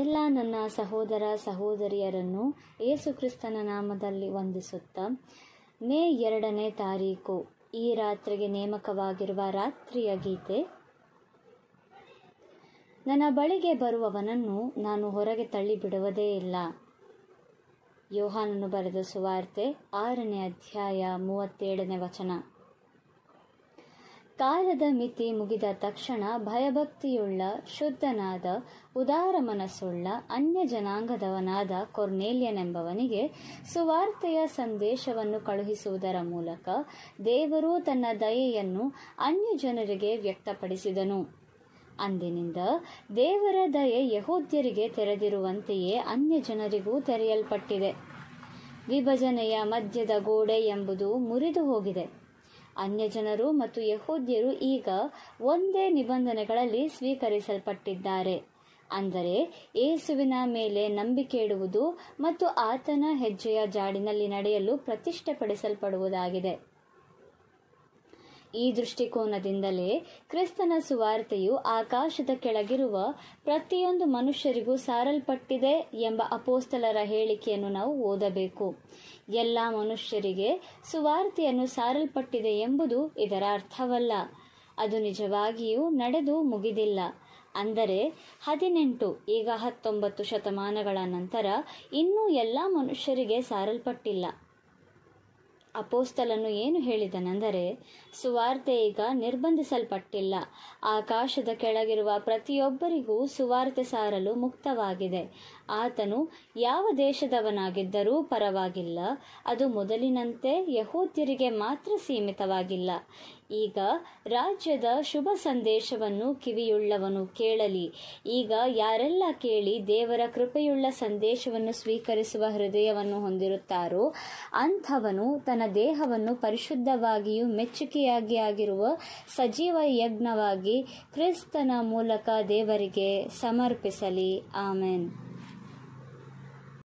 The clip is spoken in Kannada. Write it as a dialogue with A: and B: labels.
A: ಎಲ್ಲ ನನ್ನ ಸಹೋದರ ಸಹೋದರಿಯರನ್ನು ಯೇಸುಕ್ರಿಸ್ತನ ನಾಮದಲ್ಲಿ ವಂದಿಸುತ್ತ ಮೇ ಎರಡನೇ ತಾರೀಕು ಈ ರಾತ್ರಿಗೆ ನೇಮಕವಾಗಿರುವ ರಾತ್ರಿಯ ಗೀತೆ ನನ್ನ ಬಳಿಗೆ ಬರುವವನನ್ನು ನಾನು ಹೊರಗೆ ತಳ್ಳಿಬಿಡುವುದೇ ಇಲ್ಲ ಯೋಹಾನನ್ನು ಬರೆದ ಸುವಾರ್ತೆ ಆರನೇ ಅಧ್ಯಾಯ ಮೂವತ್ತೇಳನೇ ವಚನ ಕಾಲದ ಮಿತಿ ಮುಗಿದ ತಕ್ಷಣ ಭಯಭಕ್ತಿಯುಳ್ಳ ಶುದ್ಧನಾದ ಉದಾರ ಮನಸ್ಸುಳ್ಳ ಅನ್ಯ ಜನಾಂಗದವನಾದ ಕೊರ್ನೇಲಿಯನೆಂಬವನಿಗೆ ಸುವಾರ್ತೆಯ ಸಂದೇಶವನ್ನು ಕಳುಹಿಸುವುದರ ಮೂಲಕ ದೇವರು ತನ್ನ ದಯೆಯನ್ನು ಅನ್ಯ ಜನರಿಗೆ ವ್ಯಕ್ತಪಡಿಸಿದನು ಅಂದಿನಿಂದ ದೇವರ ದಯೆ ಯಹೋದ್ಯರಿಗೆ ತೆರೆದಿರುವಂತೆಯೇ ಅನ್ಯ ಜನರಿಗೂ ತೆರೆಯಲ್ಪಟ್ಟಿದೆ ವಿಭಜನೆಯ ಮಧ್ಯದ ಗೋಡೆ ಎಂಬುದು ಮುರಿದು ಹೋಗಿದೆ ಜನರು ಮತ್ತು ಯಹೂದ್ಯರು ಈಗ ಒಂದೇ ನಿಬಂಧನೆಗಳಲ್ಲಿ ಸ್ವೀಕರಿಸಲ್ಪಟ್ಟಿದ್ದಾರೆ ಅಂದರೆ ಏಸುವಿನ ಮೇಲೆ ನಂಬಿಕೆ ಇಡುವುದು ಮತ್ತು ಆತನ ಹೆಜ್ಜೆಯ ಜಾಡಿನಲ್ಲಿ ನಡೆಯಲು ಪ್ರತಿಷ್ಠೆಪಡಿಸಲ್ಪಡುವುದಾಗಿದೆ ಈ ದೃಷ್ಟಿಕೋನದಿಂದಲೇ ಕ್ರಿಸ್ತನ ಸುವಾರ್ತೆಯು ಆಕಾಶದ ಕೆಳಗಿರುವ ಪ್ರತಿಯೊಂದು ಮನುಷ್ಯರಿಗೂ ಸಾರಲ್ಪಟ್ಟಿದೆ ಎಂಬ ಅಪೋಸ್ತಲರ ಹೇಳಿಕೆಯನ್ನು ನಾವು ಓದಬೇಕು ಎಲ್ಲ ಮನುಷ್ಯರಿಗೆ ಸುವಾರ್ತೆಯನ್ನು ಸಾರಲ್ಪಟ್ಟಿದೆ ಎಂಬುದು ಇದರ ಅರ್ಥವಲ್ಲ ಅದು ನಿಜವಾಗಿಯೂ ನಡೆದು ಮುಗಿದಿಲ್ಲ ಅಂದರೆ ಹದಿನೆಂಟು ಈಗ ಹತ್ತೊಂಬತ್ತು ಶತಮಾನಗಳ ನಂತರ ಇನ್ನೂ ಎಲ್ಲ ಮನುಷ್ಯರಿಗೆ ಸಾರಲ್ಪಟ್ಟಿಲ್ಲ ಅಪೋಸ್ತಲನು ಏನು ಹೇಳಿದನೆಂದರೆ ಸುವಾರ್ತೆ ಈಗ ನಿರ್ಬಂಧಿಸಲ್ಪಟ್ಟಿಲ್ಲ ಆಕಾಶದ ಕೆಳಗಿರುವ ಪ್ರತಿಯೊಬ್ಬರಿಗೂ ಸುವಾರ್ತೆ ಸಾರಲು ಮುಕ್ತವಾಗಿದೆ ಆತನು ಯಾವ ದೇಶದವನಾಗಿದ್ದರೂ ಪರವಾಗಿಲ್ಲ ಅದು ಮೊದಲಿನಂತೆ ಯಹೋದ್ಯರಿಗೆ ಮಾತ್ರ ಸೀಮಿತವಾಗಿಲ್ಲ ಈಗ ರಾಜ್ಯದ ಶುಭ ಸಂದೇಶವನ್ನು ಕಿವಿಯುಳ್ಳವನು ಕೇಳಲಿ ಈಗ ಯಾರೆಲ್ಲ ಕೇಳಿ ದೇವರ ಕೃಪೆಯುಳ್ಳ ಸಂದೇಶವನ್ನು ಸ್ವೀಕರಿಸುವ ಹೃದಯವನ್ನು ಹೊಂದಿರುತ್ತಾರೋ ಅಂಥವನು ತನ್ನ ದೇಹವನ್ನು ಪರಿಶುದ್ಧವಾಗಿಯೂ ಮೆಚ್ಚುಗೆಯಾಗಿ ಆಗಿರುವ ಸಜೀವ ಯಜ್ಞವಾಗಿ ಕ್ರಿಸ್ತನ ಮೂಲಕ ದೇವರಿಗೆ ಸಮರ್ಪಿಸಲಿ ಆಮೇನ್